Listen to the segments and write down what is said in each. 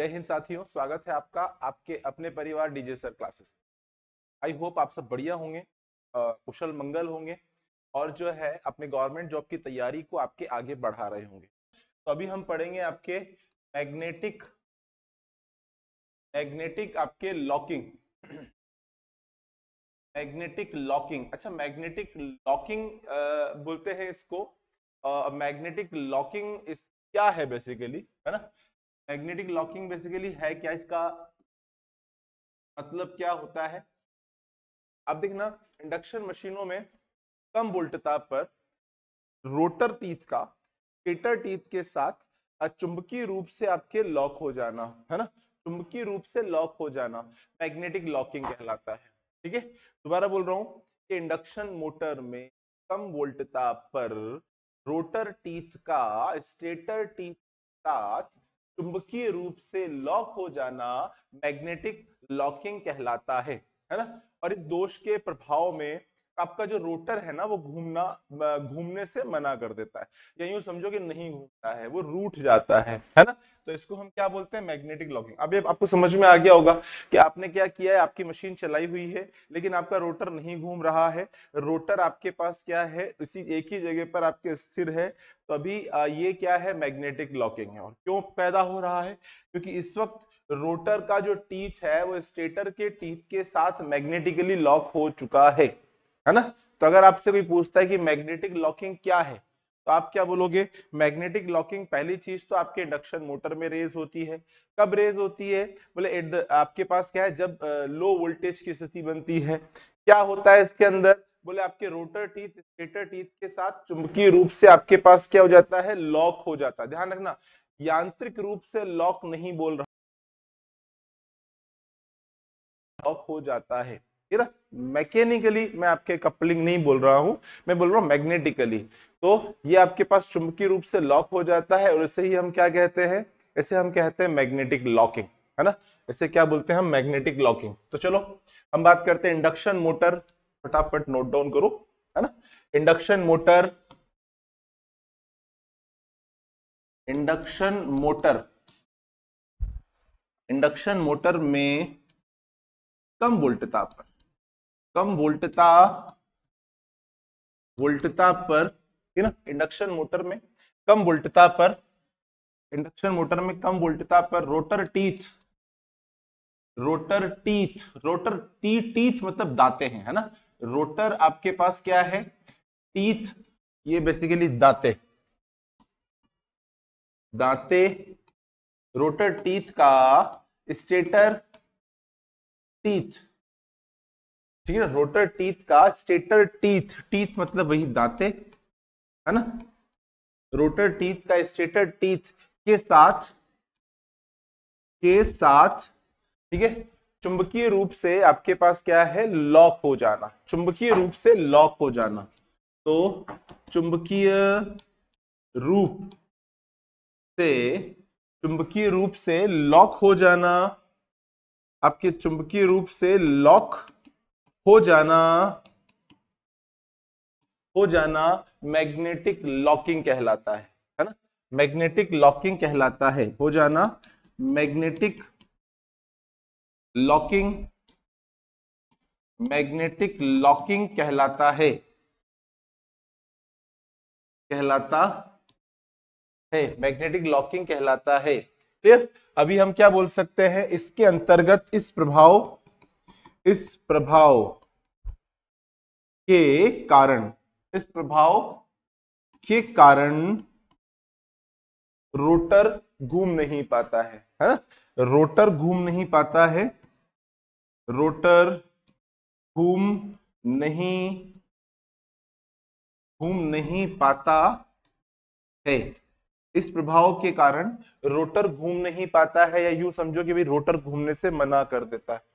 जय हिंद साथियों स्वागत है आपका आपके अपने परिवार DJ sir classes I hope आप सब बढ़िया होंगे कुशल मंगल होंगे और जो है अपने गवर्नमेंट जॉब की तैयारी को आपके आगे बढ़ा रहे होंगे तो अभी हम पढ़ेंगे आपके मैग्नेटिक मैग्नेटिक आपके लॉकिंग मैग्नेटिक लॉकिंग अच्छा मैग्नेटिक लॉकिंग बोलते हैं इसको मैग्नेटिक लॉकिंग इस क्या है बेसिकली है ना मैग्नेटिक लॉकिंग बेसिकली है क्या इसका मतलब क्या होता है अब देखना इंडक्शन मशीनों में कम वोल्टताप पर रोटर टीथ का स्टेटर टीथ के साथ चुंबकीय रूप से आपके लॉक हो जाना है ना चुंबकीय रूप से लॉक हो जाना मैग्नेटिक लॉकिंग कहलाता है ठीक है दोबारा बोल रहा हूं कि इंडक्शन मोटर में कम वोल्टता पर रोटर टीथ का स्टेटर टीथ साथ चुंबकीय रूप से लॉक हो जाना मैग्नेटिक लॉकिंग कहलाता है है ना और इस दोष के प्रभाव में आपका जो रोटर है ना वो घूमना घूमने से मना कर देता है या यूं समझो कि नहीं घूमता है वो रूट जाता है है ना तो इसको हम क्या बोलते हैं मैग्नेटिक लॉकिंग अब ये आपको समझ में आ गया होगा कि आपने क्या किया है आपकी मशीन चलाई हुई है लेकिन आपका रोटर नहीं घूम रहा है रोटर आपके पास क्या है इसी एक ही जगह पर आपके स्थिर है तो अभी ये क्या है मैग्नेटिक लॉकिंग है और क्यों पैदा हो रहा है क्योंकि इस वक्त रोटर का जो टीथ है वो स्टेटर के टीथ के साथ मैग्नेटिकली लॉक हो चुका है है ना तो अगर आपसे कोई पूछता है कि मैग्नेटिक लॉकिंग क्या है तो आप क्या बोलोगे मैग्नेटिक लॉकिंग पहली चीज तो आपके इंडक्शन मोटर में रेज होती है कब रेज होती है बोले एट द आपके पास क्या है जब लो वोल्टेज की स्थिति बनती है क्या होता है इसके अंदर बोले आपके रोटर टीथ स्टेटर टीथ के साथ चुंबकीय रूप से आपके पास क्या हो जाता है लॉक हो जाता है ध्यान रखना यांत्रिक रूप से लॉक नहीं बोल रहा लॉक हो जाता है मैकेनिकली मैं आपके कपलिंग नहीं बोल रहा हूं मैं बोल रहा हूं मैग्नेटिकली तो ये आपके पास चुंबकीय रूप से लॉक हो जाता है और इसे ही हम क्या कहते हैं इसे हम कहते हैं मैग्नेटिक लॉकिंग है ना इसे क्या बोलते हैं हम मैग्नेटिक लॉकिंग तो चलो हम बात करते हैं इंडक्शन मोटर फटाफट नोट डाउन करो है ना induction motor induction motor induction motor में कम वोल्ट ताप पर कम वोल्टता वोल्टता पर है ना इंडक्शन मोटर में कम वोल्टता पर इंडक्शन मोटर में कम वोल्टता पर rotor teeth rotor teeth rotor t teeth मतलब दाते हैं है ना रोटर आपके पास क्या है टीथ ये बेसिकली दाते दाते रोटर टीथ का स्टेटर टीथ ठीक है ना रोटर टीथ का स्टेटर टीथ टीथ मतलब वही दांते है ना रोटर टीथ का स्टेटर टीथ के साथ के साथ ठीक है चुंबकीय रूप से आपके पास क्या है लॉक हो जाना चुंबकीय रूप से लॉक हो जाना तो चुंबकीय रूप से चुंबकीय रूप से लॉक हो जाना आपके चुंबकीय रूप से लॉक हो जाना हो जाना मैग्नेटिक लॉकिंग कहलाता है है ना मैग्नेटिक लॉकिंग कहलाता है हो जाना मैग्नेटिक लॉकिंग मैग्नेटिक लॉकिंग कहलाता है कहलाता है मैग्नेटिक लॉकिंग कहलाता है क्लियर अभी हम क्या बोल सकते हैं इसके अंतर्गत इस प्रभाव इस प्रभाव के कारण इस प्रभाव के कारण रोटर घूम नहीं पाता है हा? रोटर घूम नहीं पाता है रोटर घूम नहीं घूम नहीं पाता है इस प्रभाव के कारण रोटर घूम नहीं पाता है या यूं समझो कि भाई रोटर घूमने से मना कर देता है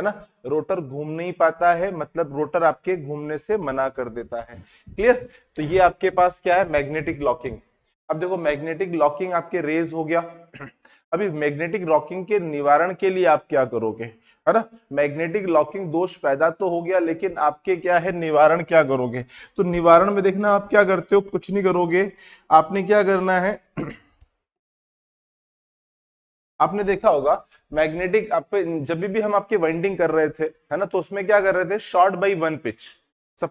है ना रोटर घूम नहीं पाता है मतलब रोटर आपके घूमने से मना कर देता है क्लियर तो ये आपके पास क्या है मैग्नेटिक लॉकिंग अब देखो मैग्नेटिक लॉकिंग आपके रेज हो गया अभी मैग्नेटिक लॉकिंग के निवारण के लिए आप क्या करोगे है ना मैग्नेटिक लॉकिंग दोष पैदा तो हो गया लेकिन आपके क्या है निवारण क्या करोगे तो निवारण में देखना आप क्या करते हो कुछ नहीं करोगे आपने क्या करना है आपने देखा होगा मैग्नेटिक आप जब भी हम आपके वाइंडिंग कर रहे थे है ना तो उसमें क्या कर रहे थे शॉर्ट बाई वन पिच सब,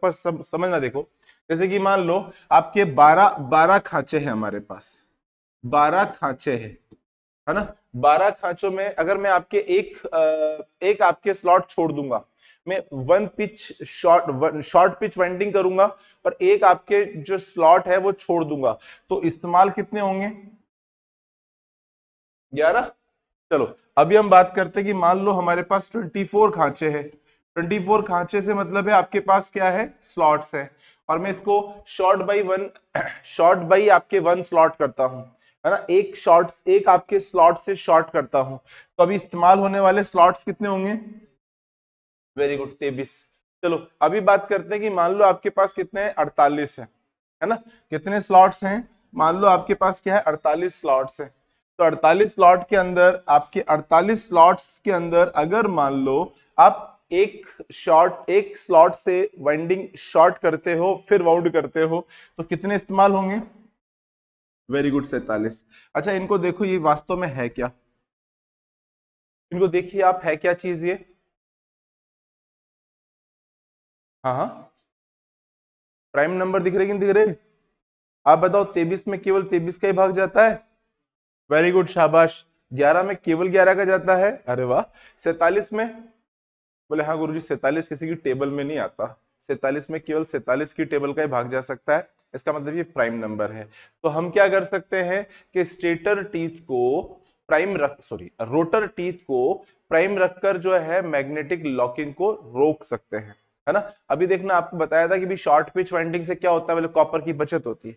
समझना देखो जैसे कि मान लो आपके 12 12 खांचे हैं हमारे पास 12 खांचे हैं है ना 12 खांचों में अगर मैं आपके एक एक आपके स्लॉट छोड़ दूंगा मैं one pitch short short pitch winding करूंगा और एक आपके जो स्लॉट है वो छोड़ दूंगा तो इस्तेमाल कितने होंगे ग्यारह चलो अभी हम बात करते हैं कि मान लो हमारे पास 24 खांचे हैं 24 खांचे से मतलब है आपके पास क्या है स्लॉट्स है और मैं इसको short by one short by आपके वन स्लॉट करता हूं है ना एक शॉर्ट एक आपके स्लॉट से शॉर्ट करता हूं तो अभी इस्तेमाल होने वाले स्लॉट्स कितने होंगे वेरी गुड तेबिस चलो अभी बात करते हैं कि मान लो आपके पास कितने अड़तालीस है है ना कितने स्लॉट्स हैं मान लो आपके पास क्या है अड़तालीस स्लॉट्स हैं तो 48 स्लॉट के अंदर आपके 48 स्लॉट्स के अंदर अगर मान लो आप एक शॉट एक स्लॉट से वाइंडिंग शॉर्ट करते हो फिर वाउंड करते हो तो कितने इस्तेमाल होंगे वेरी गुड सैतालीस अच्छा इनको देखो ये वास्तव में है क्या इनको देखिए आप है क्या चीज ये हाँ हाँ प्राइम नंबर दिख रहे कि दिख रहे आप बताओ तेबीस में केवल तेबीस का ही भाग जाता है वेरी गुड शाबाश ग्यारह में केवल ग्यारह का जाता है अरे वाह सैतालीस में बोले हाँ गुरु जी सैतालीस किसी की टेबल में नहीं आता सैतालीस में केवल सैतालीस की टेबल का ही भाग जा सकता है इसका मतलब ये प्राइम नंबर है तो हम क्या कर सकते हैं कि स्टेटर टीथ को प्राइम रख सॉरी रोटर टीथ को प्राइम रखकर जो है मैग्नेटिक लॉकिंग को रोक सकते हैं है ना अभी देखना आपको बताया था कि भी शॉर्ट पिच वाइंडिंग से क्या होता है कॉपर की बचत होती है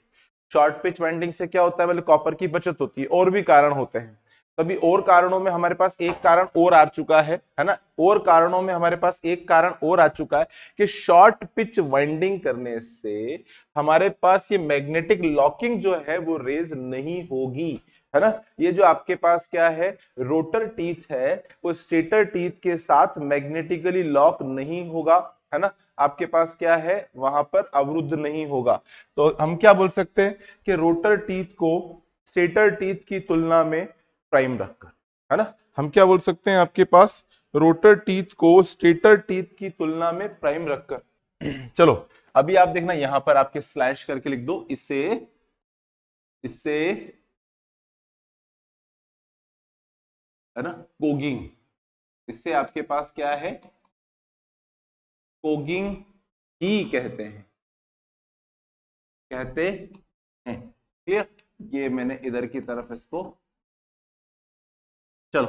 शॉर्ट पिच वेंडिंग से क्या होता है मतलब कॉपर की बचत होती है और भी कारण होते हैं तभी और कारणों में हमारे पास एक कारण और आ चुका है है ना और कारणों में हमारे पास एक कारण और आ चुका है कि शॉर्ट पिच वाइंडिंग करने से हमारे पास ये मैग्नेटिक लॉकिंग जो है वो रेज नहीं होगी है ना ये जो आपके पास क्या है रोटर टीथ है वो स्टेटर टीथ के साथ मैग्नेटिकली लॉक नहीं होगा है ना आपके पास क्या है वहां पर अवरुद्ध नहीं होगा तो हम क्या बोल सकते हैं कि रोटर टीथ को स्टेटर टीथ की तुलना में प्राइम रखकर है ना हम क्या बोल सकते हैं आपके पास रोटर टीथ को स्टेटर टीथ की तुलना में प्राइम रखकर चलो अभी आप देखना यहां पर आपके स्लैश करके लिख दो इसे इससे है ना कोगिंग इससे आपके पास क्या है कोगिंग ही कहते हैं कहते हैं क्लियर ये मैंने इधर की तरफ इसको चलो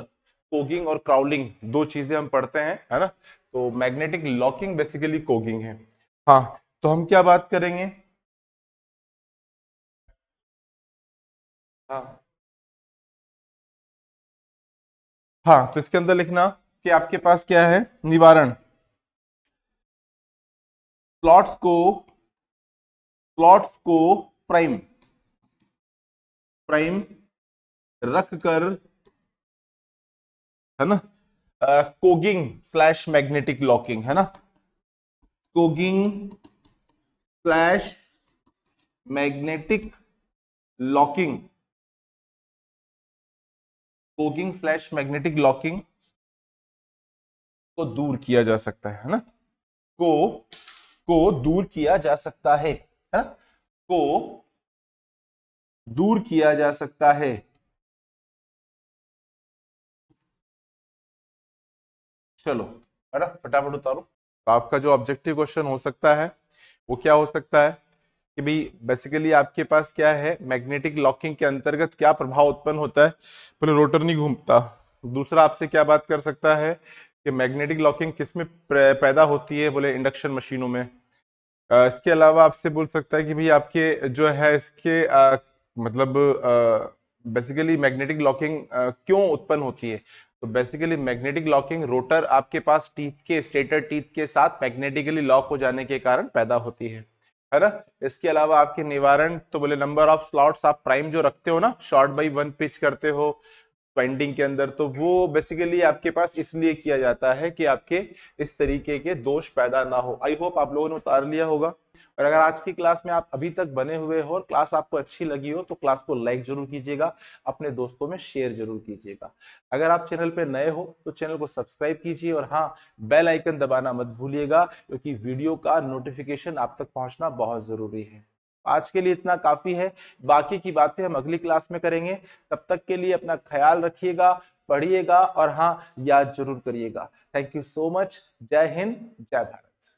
कोगिंग और क्राउलिंग दो चीजें हम पढ़ते हैं है ना तो मैग्नेटिक लॉकिंग बेसिकली कोगिंग है हाँ तो हम क्या बात करेंगे हाँ हाँ तो इसके अंदर लिखना कि आपके पास क्या है निवारण प्लॉट्स को प्लॉट्स को प्राइम प्राइम रख कर है ना कोगिंग स्लैश मैग्नेटिक लॉकिंग है ना cogging slash magnetic locking cogging slash magnetic locking को दूर किया जा सकता है ना को को दूर किया जा सकता है है ना को दूर किया जा सकता है चलो है ना फटाफट उतारो तो आपका जो ऑब्जेक्टिव क्वेश्चन हो सकता है वो क्या हो सकता है कि भाई बेसिकली आपके पास क्या है मैग्नेटिक लॉकिंग के अंतर्गत क्या प्रभाव उत्पन्न होता है पहले रोटर नहीं घूमता दूसरा आपसे क्या बात कर सकता है कि मैग्नेटिक लॉकिंग किस में पैदा होती है बोले इंडक्शन मशीनों में आ, इसके अलावा आपसे बोल सकता है कि भाई आपके जो है इसके आ, मतलब बेसिकली मैग्नेटिक लॉकिंग क्यों उत्पन्न होती है तो बेसिकली मैग्नेटिक लॉकिंग रोटर आपके पास टीथ के स्टेटर टीथ के साथ मैग्नेटिकली लॉक हो जाने के कारण पैदा होती है है ना इसके अलावा आपके निवारण तो बोले नंबर ऑफ स्लॉट्स आप प्राइम जो रखते हो ना शॉर्ट बाई वन पिच करते हो बाइंडिंग के अंदर तो वो बेसिकली आपके पास इसलिए किया जाता है कि आपके इस तरीके के दोष पैदा ना हो आई होप आप लोगों ने उतार लिया होगा और अगर आज की क्लास में आप अभी तक बने हुए हो और क्लास आपको अच्छी लगी हो तो क्लास को लाइक जरूर कीजिएगा अपने दोस्तों में शेयर जरूर कीजिएगा अगर आप चैनल पर नए हो तो चैनल को सब्सक्राइब कीजिए और हाँ बेल आइकन दबाना मत भूलिएगा क्योंकि वीडियो का नोटिफिकेशन आप तक पहुंचना बहुत जरूरी है आज के लिए इतना काफी है बाकी की बातें हम अगली क्लास में करेंगे तब तक के लिए अपना ख्याल रखिएगा पढ़िएगा और हाँ याद जरूर करिएगा थैंक यू सो मच जय हिंद जय भारत